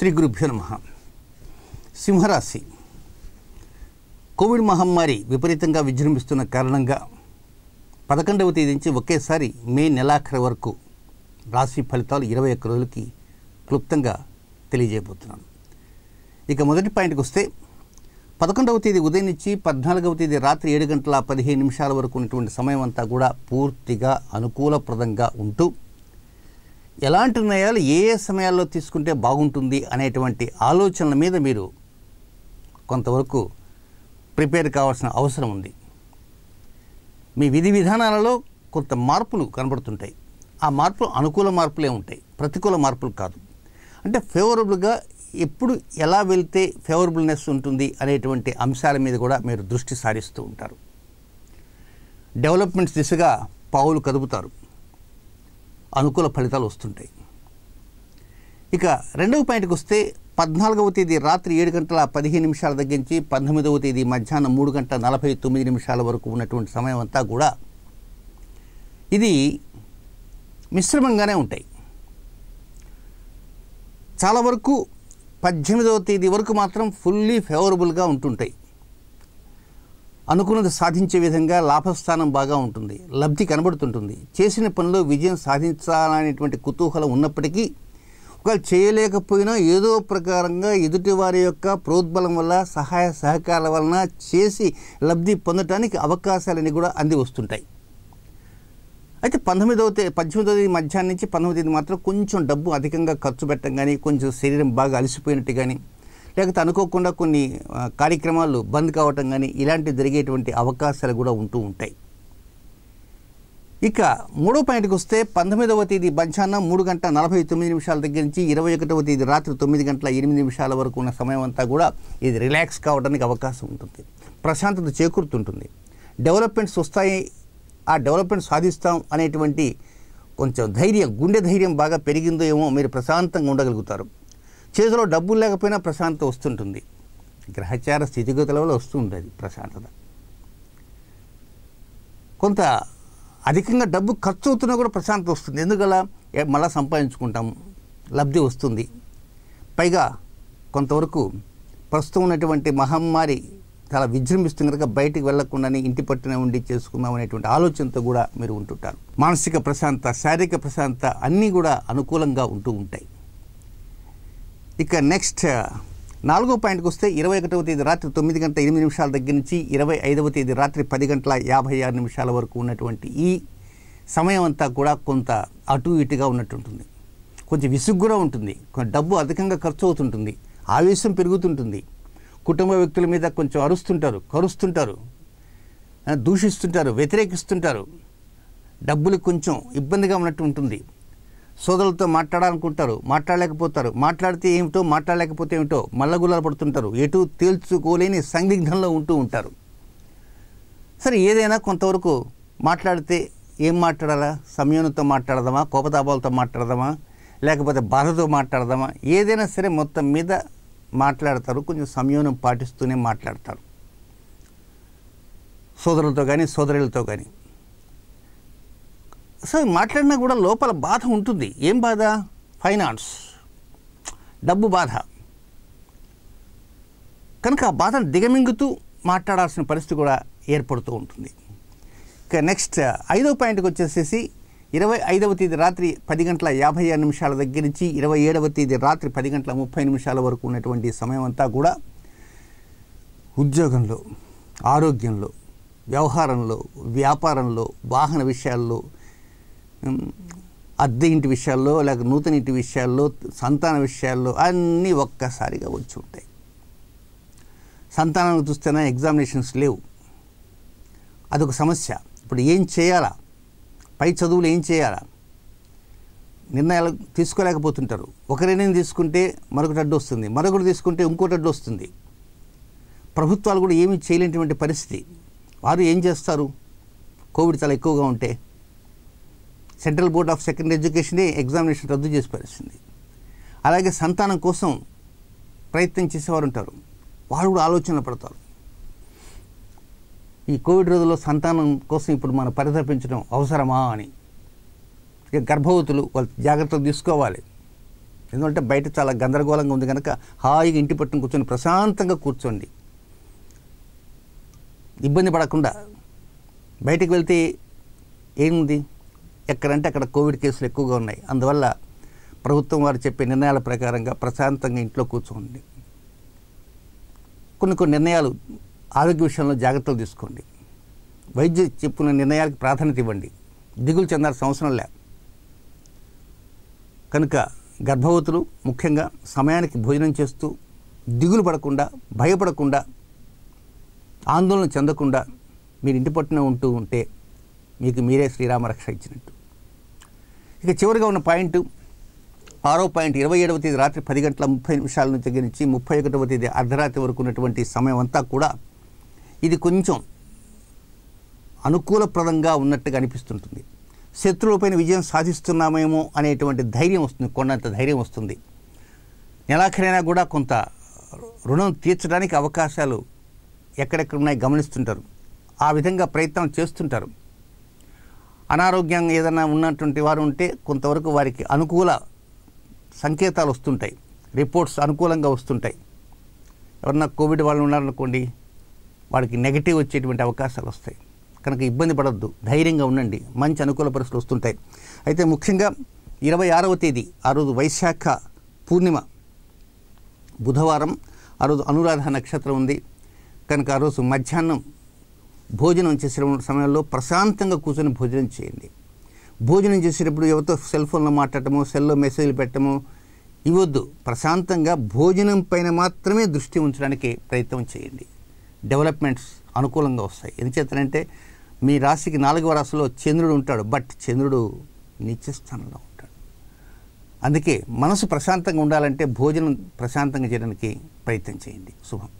శ్రీ గురుభ్యో నమ సింహరాశి కోవిడ్ మహమ్మారి విపరీతంగా విజృంభిస్తున్న కారణంగా పదకొండవ తేదీ నుంచి ఒకేసారి మే నెలాఖరి వరకు రాశి ఫలితాలు ఇరవై ఒక్క రోజులకి క్లుప్తంగా తెలియజేయబోతున్నాను ఇక మొదటి పాయింట్కి వస్తే పదకొండవ తేదీ ఉదయం నుంచి పద్నాలుగవ తేదీ రాత్రి ఏడు గంటల పదిహేను నిమిషాల వరకు ఉన్నటువంటి సమయం అంతా కూడా పూర్తిగా అనుకూలప్రదంగా ఉంటూ ఎలాంటి నిర్ణయాలు ఏ ఏ సమయాల్లో తీసుకుంటే బాగుంటుంది అనేటువంటి ఆలోచనల మీద మీరు కొంతవరకు ప్రిపేర్ కావాల్సిన అవసరం ఉంది మీ విధి విధానాలలో కొంత మార్పులు కనబడుతుంటాయి ఆ మార్పులు అనుకూల మార్పులే ఉంటాయి ప్రతికూల మార్పులు కాదు అంటే ఫేవరబుల్గా ఎప్పుడు ఎలా వెళ్తే ఫేవరబుల్నెస్ ఉంటుంది అనేటువంటి అంశాల మీద కూడా మీరు దృష్టి సారిస్తూ ఉంటారు డెవలప్మెంట్స్ దిశగా పావులు కదుపుతారు అనుకూల ఫలితాలు వస్తుంటాయి ఇక రెండవ పాయింట్కి వస్తే పద్నాలుగవ తేదీ రాత్రి ఏడు గంటల పదిహేను నిమిషాల దగ్గర నుంచి పంతొమ్మిదవ తేదీ మధ్యాహ్నం మూడు గంటల నలభై తొమ్మిది నిమిషాల వరకు ఉన్నటువంటి సమయం అంతా కూడా ఇది మిశ్రమంగానే ఉంటాయి చాలా వరకు పద్దెనిమిదవ తేదీ వరకు మాత్రం ఫుల్లీ ఫేవరబుల్గా ఉంటుంటాయి అనుకున్నది సాధించే విధంగా లాభస్థానం బాగా ఉంటుంది లబ్ధి కనబడుతుంటుంది చేసిన పనిలో విజయం సాధించాలనేటువంటి కుతూహలం ఉన్నప్పటికీ ఒకవేళ చేయలేకపోయినా ఏదో ప్రకారంగా ఎదుటి వారి యొక్క ప్రోద్బలం వల్ల సహాయ సహకారాల వలన చేసి లబ్ధి పొందటానికి అవకాశాలన్నీ కూడా అంది వస్తుంటాయి అయితే పంతొమ్మిదవ తేదీ పద్దెనిమిదవ తేదీ మధ్యాహ్నం నుంచి పంతొమ్మిది తేదీ మాత్రం కొంచెం డబ్బు అధికంగా ఖర్చు పెట్టడం కానీ కొంచెం శరీరం బాగా అలసిపోయినట్టు కానీ లేకపోతే అనుకోకుండా కొన్ని కార్యక్రమాలు బంద్ కావటం కానీ ఇలాంటివి జరిగేటువంటి అవకాశాలు కూడా ఉంటూ ఉంటాయి ఇక మూడో పాయింట్కి వస్తే పంతొమ్మిదవ తేదీ మధ్యాహ్నం మూడు గంటల నలభై తొమ్మిది నిమిషాల దగ్గర నుంచి ఇరవై ఒకటవ తేదీ రాత్రి తొమ్మిది గంటల ఎనిమిది నిమిషాల వరకు ఉన్న సమయం అంతా కూడా ఇది రిలాక్స్ కావడానికి అవకాశం ఉంటుంది ప్రశాంతత చేకూరుతుంటుంది డెవలప్మెంట్స్ వస్తాయి ఆ డెవలప్మెంట్ సాధిస్తాం అనేటువంటి కొంచెం ధైర్యం గుండె ధైర్యం బాగా పెరిగిందో ఏమో మీరు ప్రశాంతంగా ఉండగలుగుతారు చేతిలో డబ్బులు లేకపోయినా ప్రశాంతత వస్తుంటుంది గ్రహచార స్థితిగతుల వల్ల వస్తుంటుంది ప్రశాంతత కొంత అధికంగా డబ్బు ఖర్చు అవుతున్నా కూడా ప్రశాంతత వస్తుంది ఎందుకలా మళ్ళీ సంపాదించుకుంటాం లబ్ధి వస్తుంది పైగా కొంతవరకు ప్రస్తుతం ఉన్నటువంటి మహమ్మారి చాలా విజృంభిస్తుంది కనుక బయటికి వెళ్లకుండానే ఇంటి పట్టున ఉండి చేసుకుందాం అనేటువంటి ఆలోచనతో కూడా మీరు ఉంటుంటారు మానసిక ప్రశాంత శారీరక ప్రశాంత అన్నీ కూడా అనుకూలంగా ఉంటూ ఉంటాయి ఇక నెక్స్ట్ నాలుగో పాయింట్కి వస్తే ఇరవై ఒకటవ తేదీ రాత్రి తొమ్మిది గంటల ఎనిమిది నిమిషాల దగ్గర నుంచి ఇరవై ఐదవ తేదీ రాత్రి పది గంటల యాభై ఆరు నిమిషాల వరకు ఉన్నటువంటి ఈ సమయం అంతా కూడా కొంత అటు ఇటుగా ఉన్నట్టు ఉంటుంది కొంచెం విసుగు ఉంటుంది ఉంటుంది డబ్బు అధికంగా ఖర్చు అవుతుంటుంది ఆవేశం పెరుగుతుంటుంది కుటుంబ వ్యక్తుల మీద కొంచెం అరుస్తుంటారు కరుస్తుంటారు దూషిస్తుంటారు వ్యతిరేకిస్తుంటారు డబ్బులు కొంచెం ఇబ్బందిగా ఉన్నట్టు ఉంటుంది సోదరులతో మాట్లాడాలనుకుంటారు మాట్లాడలేకపోతారు మాట్లాడితే ఏమిటో మాట్లాడలేకపోతే ఏమిటో మల్లగుల్లాలు పడుతుంటారు ఎటు తేల్చుకోలేని సందిగ్ధంలో ఉంటూ ఉంటారు సరే ఏదైనా కొంతవరకు మాట్లాడితే ఏం మాట్లాడాలా సమయంతో మాట్లాడదామా కోపతాపాలతో మాట్లాడదామా లేకపోతే బాధతో మాట్లాడదామా ఏదైనా సరే మొత్తం మీద మాట్లాడతారు కొంచెం సంయోనం పాటిస్తూనే మాట్లాడతారు సోదరులతో కానీ సోదరులతో కానీ సో మాట్లాడినా కూడా లోపల బాధ ఉంటుంది ఏం బాధ ఫైనాన్స్ డబ్బు బాధ కనుక ఆ బాధను దిగమింగుతూ మాట్లాడాల్సిన పరిస్థితి కూడా ఏర్పడుతూ ఉంటుంది ఇక నెక్స్ట్ ఐదవ పాయింట్కి వచ్చేసేసి ఇరవై ఐదవ తేదీ రాత్రి పది గంటల యాభై ఆరు నిమిషాల దగ్గర నుంచి ఇరవై ఏడవ తేదీ రాత్రి పది గంటల ముప్పై నిమిషాల వరకు ఉన్నటువంటి సమయం అంతా కూడా ఉద్యోగంలో ఆరోగ్యంలో వ్యవహారంలో వ్యాపారంలో వాహన విషయాల్లో అద్దె ఇంటి విషయాల్లో లేక నూతన ఇంటి విషయాల్లో సంతాన విషయాల్లో అన్నీ ఒక్కసారిగా వచ్చి ఉంటాయి సంతానం చూస్తేనే ఎగ్జామినేషన్స్ లేవు అదొక సమస్య ఇప్పుడు ఏం చేయాలా పై చదువులు ఏం చేయాలా నిర్ణయాలు తీసుకోలేకపోతుంటారు ఒకరినేం తీసుకుంటే మరొకటి అడ్డు వస్తుంది మరొకటి తీసుకుంటే ఇంకోటి అడ్డు వస్తుంది ప్రభుత్వాలు కూడా ఏమీ చేయలేనటువంటి పరిస్థితి వారు ఏం చేస్తారు కోవిడ్ చాలా ఎక్కువగా ఉంటే సెంట్రల్ బోర్డ్ ఆఫ్ సెకండరీ ఎడ్యుకేషనే ఎగ్జామినేషన్ రద్దు చేసి పరిచింది అలాగే సంతానం కోసం ప్రయత్నం చేసేవారు ఉంటారు వాళ్ళు కూడా ఆలోచనలు పడతారు ఈ కోవిడ్ రోజుల్లో సంతానం కోసం ఇప్పుడు మనం పరితపించడం అవసరమా అని ఇక గర్భవతులు వాళ్ళు జాగ్రత్తలు తీసుకోవాలి ఎందుకంటే బయట చాలా గందరగోళంగా ఉంది కనుక హాయిగా ఇంటి పట్టును కూర్చొని ప్రశాంతంగా కూర్చోండి ఇబ్బంది పడకుండా బయటకు వెళ్తే ఏముంది ఎక్కడంటే అక్కడ కోవిడ్ కేసులు ఎక్కువగా ఉన్నాయి అందువల్ల ప్రభుత్వం వారు చెప్పే నిర్ణయాల ప్రకారంగా ప్రశాంతంగా ఇంట్లో కూర్చోండి కొన్ని కొన్ని నిర్ణయాలు ఆరోగ్య విషయంలో జాగ్రత్తలు తీసుకోండి వైద్య చెప్పిన నిర్ణయాలకు ప్రాధాన్యత ఇవ్వండి దిగులు చెందాల్సిన అవసరం లే కనుక గర్భవతులు ముఖ్యంగా సమయానికి భోజనం చేస్తూ దిగులు పడకుండా భయపడకుండా ఆందోళన చెందకుండా మీరు ఇంటి పట్టున ఉంటూ ఉంటే మీకు మీరే శ్రీరామరక్ష ఇచ్చినట్టు ఇక చివరిగా ఉన్న పాయింట్ ఆరో పాయింట్ ఇరవై ఏడవ తేదీ రాత్రి పది గంటల ముప్పై నిమిషాల నుంచి దగ్గర నుంచి ముప్పై ఒకటవ తేదీ అర్ధరాత్రి వరకు ఉన్నటువంటి సమయం అంతా కూడా ఇది కొంచెం అనుకూలప్రదంగా ఉన్నట్టుగా అనిపిస్తుంటుంది శత్రువులపైన విజయం సాధిస్తున్నామేమో అనేటువంటి ధైర్యం వస్తుంది కొన్నంత ధైర్యం వస్తుంది నెలాఖరైనా కూడా కొంత రుణం తీర్చడానికి అవకాశాలు ఎక్కడెక్కడ ఉన్నాయి గమనిస్తుంటారు ఆ విధంగా ప్రయత్నం చేస్తుంటారు అనారోగ్యం ఏదైనా ఉన్నటువంటి వారు ఉంటే కొంతవరకు వారికి అనుకూల సంకేతాలు వస్తుంటాయి రిపోర్ట్స్ అనుకూలంగా వస్తుంటాయి ఎవరన్నా కోవిడ్ వాళ్ళు ఉన్నారనుకోండి వాడికి నెగిటివ్ వచ్చేటువంటి అవకాశాలు వస్తాయి కనుక ఇబ్బంది పడద్దు ధైర్యంగా ఉండండి మంచి అనుకూల పరిస్థితులు వస్తుంటాయి అయితే ముఖ్యంగా ఇరవై ఆరవ తేదీ ఆ రోజు వైశాఖ పూర్ణిమ బుధవారం ఆ రోజు అనురాధ నక్షత్రం ఉంది కనుక ఆ రోజు మధ్యాహ్నం భోజనం చేసే సమయంలో ప్రశాంతంగా కూర్చొని భోజనం చేయండి భోజనం చేసేటప్పుడు ఎవరితో సెల్ ఫోన్లో మాట్లాడటము సెల్లో మెసేజ్లు పెట్టడము ఇవ్వద్దు ప్రశాంతంగా భోజనం పైన మాత్రమే దృష్టి ఉంచడానికి ప్రయత్నం చేయండి డెవలప్మెంట్స్ అనుకూలంగా వస్తాయి ఎందుచేతనంటే మీ రాశికి నాలుగవ రాశిలో చంద్రుడు ఉంటాడు బట్ చంద్రుడు నిత్యస్థానంలో ఉంటాడు అందుకే మనసు ప్రశాంతంగా ఉండాలంటే భోజనం ప్రశాంతంగా చేయడానికి ప్రయత్నం చేయండి శుభం